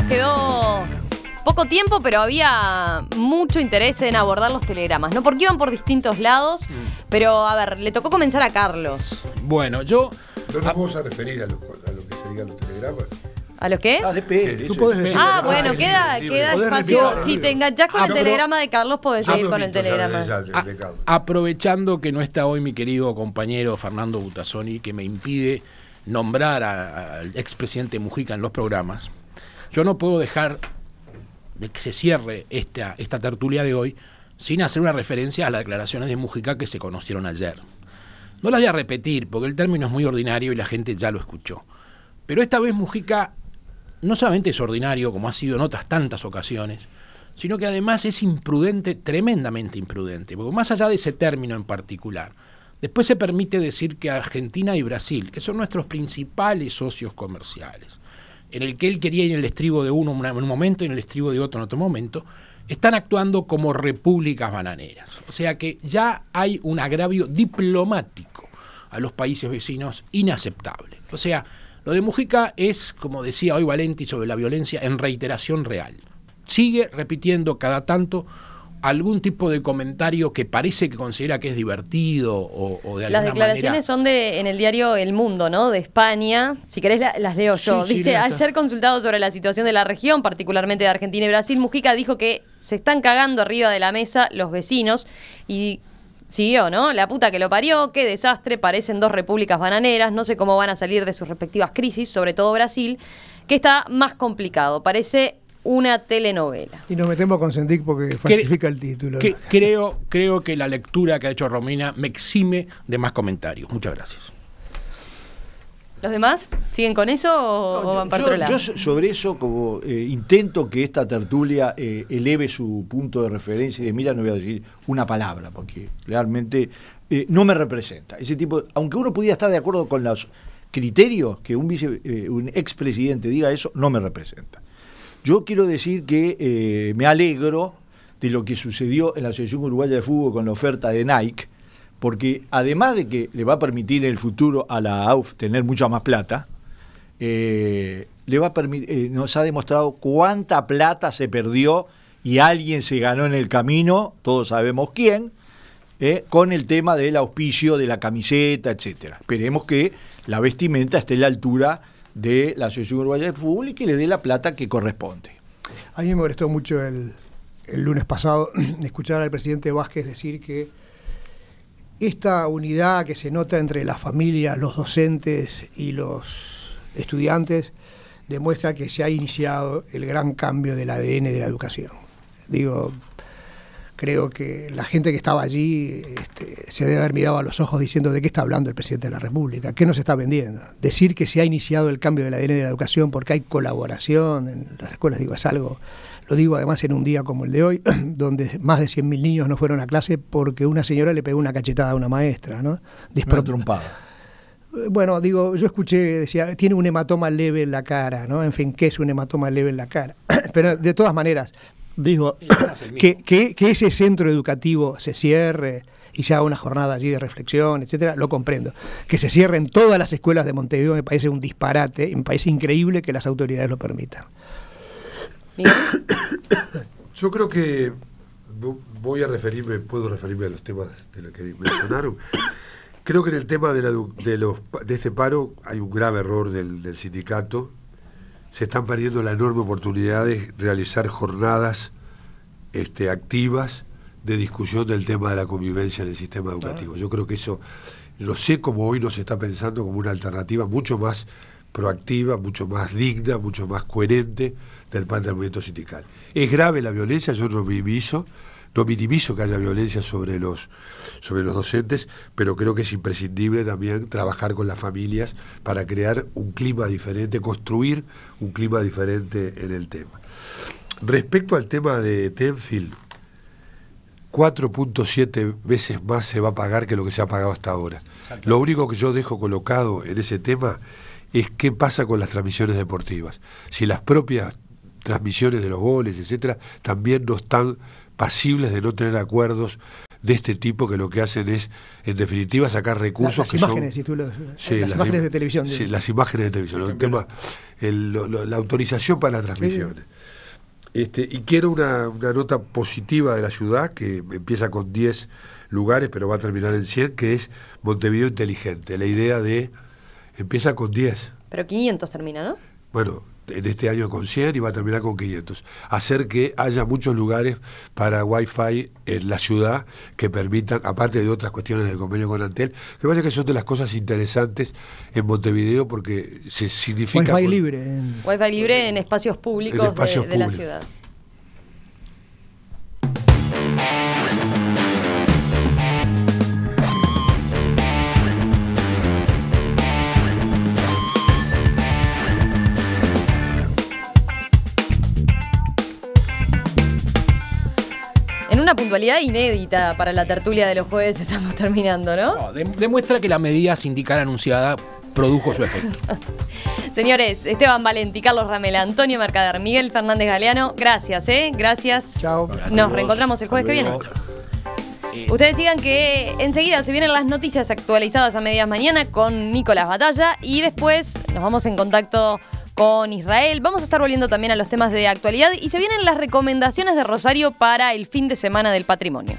nos quedó poco tiempo, pero había mucho interés en abordar los telegramas, ¿no? Porque iban por distintos lados, mm. pero a ver, le tocó comenzar a Carlos. Bueno, yo... nos ah. vamos a referir a lo, que serían los telegramas. ¿A los qué? Ah, Tú decir. Ah, bueno, queda, espacio. Si te enganchás con ah, el telegrama de Carlos, puedes ah, seguir con el telegrama. aprovechando que no está hoy mi querido compañero Fernando Butazzoni, que me impide nombrar al expresidente Mujica en los programas. Yo no puedo dejar de que se cierre esta, esta tertulia de hoy sin hacer una referencia a las declaraciones de Mujica que se conocieron ayer. No las voy a repetir porque el término es muy ordinario y la gente ya lo escuchó. Pero esta vez Mujica no solamente es ordinario, como ha sido en otras tantas ocasiones, sino que además es imprudente, tremendamente imprudente, porque más allá de ese término en particular, después se permite decir que Argentina y Brasil, que son nuestros principales socios comerciales, en el que él quería ir en el estribo de uno en un momento y en el estribo de otro en otro momento, están actuando como repúblicas bananeras. O sea que ya hay un agravio diplomático a los países vecinos inaceptable. O sea, lo de Mujica es, como decía hoy Valenti sobre la violencia, en reiteración real. Sigue repitiendo cada tanto algún tipo de comentario que parece que considera que es divertido o, de alguna Las declaraciones son de en el diario El Mundo, ¿no? De España. Si querés las leo yo. Dice, al ser consultado sobre la situación de la región, particularmente de Argentina y Brasil, Mujica dijo que se están cagando arriba de la mesa los vecinos y siguió, ¿no? La puta que lo parió, qué desastre, parecen dos repúblicas bananeras, no sé cómo van a salir de sus respectivas crisis, sobre todo Brasil, que está más complicado. Parece una telenovela. Y nos metemos con Sendik porque falsifica el título. creo, creo que la lectura que ha hecho Romina me exime de más comentarios. Muchas gracias. ¿Los demás siguen con eso o, van para otro Yo sobre eso como eh, intento que esta tertulia eh, eleve su punto de referencia y de mira no voy a decir una palabra porque realmente eh, no me representa. Ese tipo, aunque uno pudiera estar de acuerdo con los criterios que un, vice, un expresidente diga eso, no me representa. Yo quiero decir que eh, me alegro de lo que sucedió en la Asociación Uruguaya de Fútbol con la oferta de Nike, porque además de que le va a permitir en el futuro a la AUF tener mucha más plata, eh, le va a eh, nos ha demostrado cuánta plata se perdió y alguien se ganó en el camino, todos sabemos quién, con el tema del auspicio de la camiseta, etcétera. Esperemos que la vestimenta esté a la altura de la Asociación Uruguaya de Fútbol y que le dé la plata que corresponde. A mí me molestó mucho el, el lunes pasado escuchar al presidente Vázquez decir que esta unidad que se nota entre las familias, los docentes y los estudiantes demuestra que se ha iniciado el gran cambio del ADN de la educación. Digo, creo que la gente que estaba allí este, se debe haber mirado a los ojos diciendo de qué está hablando el presidente de la República, qué nos está vendiendo. Decir que se ha iniciado el cambio del ADN de la educación porque hay colaboración en las escuelas, digo, es algo. Lo digo además en un día como el de hoy, donde más de 100.000 niños no fueron a clase porque una señora le pegó una cachetada a una maestra, ¿no? Eh, bueno, digo, yo escuché, decía, tiene un hematoma leve en la cara, ¿no? En fin, ¿qué es un hematoma leve en la cara? Pero de todas maneras, digo, que, ese centro educativo se cierre y se haga una jornada allí de reflexión, etcétera, lo comprendo. Que se cierren todas las escuelas de Montevideo me parece un disparate, me parece increíble que las autoridades lo permitan. Yo creo que voy a referirme, puedo referirme a los temas de los que mencionaron. Creo que en el tema de, de, este paro hay un grave error del, del sindicato se están perdiendo la enorme oportunidad de realizar jornadas este, activas de discusión del tema de la convivencia en el sistema educativo. Ah. Yo creo que eso, lo sé como hoy nos está pensando como una alternativa mucho más proactiva, mucho más digna, mucho más coherente del pan del movimiento sindical. Es grave la violencia, yo no me inviso no minimizo que haya violencia sobre los, sobre los docentes, pero creo que es imprescindible también trabajar con las familias para crear un clima diferente, construir un clima diferente en el tema. Respecto al tema de Tenfield, 4.7 veces más se va a pagar que lo que se ha pagado hasta ahora. Lo único que yo dejo colocado en ese tema es qué pasa con las transmisiones deportivas. Si las propias transmisiones de los goles, etcétera, también no están pasibles de no tener acuerdos de este tipo que lo que hacen es, en definitiva, sacar recursos las, imágenes, son... tú las, imágenes de televisión. Sí, las imágenes de televisión. El tema, la autorización para las transmisiones. Este, y quiero una, una, nota positiva de la ciudad, que empieza con 10 lugares, pero va a terminar en 100, que es Montevideo Inteligente. La idea de... Empieza con 10. Pero 500 termina, ¿no? Bueno, en este año con 100 y va a terminar con 500. Hacer que haya muchos lugares para wifi en la ciudad que permitan, aparte de otras cuestiones del convenio con Antel, que pasa que son de las cosas interesantes en Montevideo porque se significa... wi libre. wifi libre en espacios públicos. de la ciudad. una puntualidad inédita para la tertulia de los jueves estamos terminando, ¿no? demuestra que la medida sindical anunciada produjo su efecto. Señores, Esteban Valenti, Carlos Ramela, Antonio Mercader, Miguel Fernández Galeano, gracias, ¿eh? Gracias. Chao. Nos reencontramos el jueves que viene. Eh. Ustedes sigan que enseguida se vienen las noticias actualizadas a medias mañana con Nicolás Batalla y después nos vamos en contacto con Israel. Vamos a estar volviendo también a los temas de actualidad y se vienen las recomendaciones de Rosario para el fin de semana del patrimonio.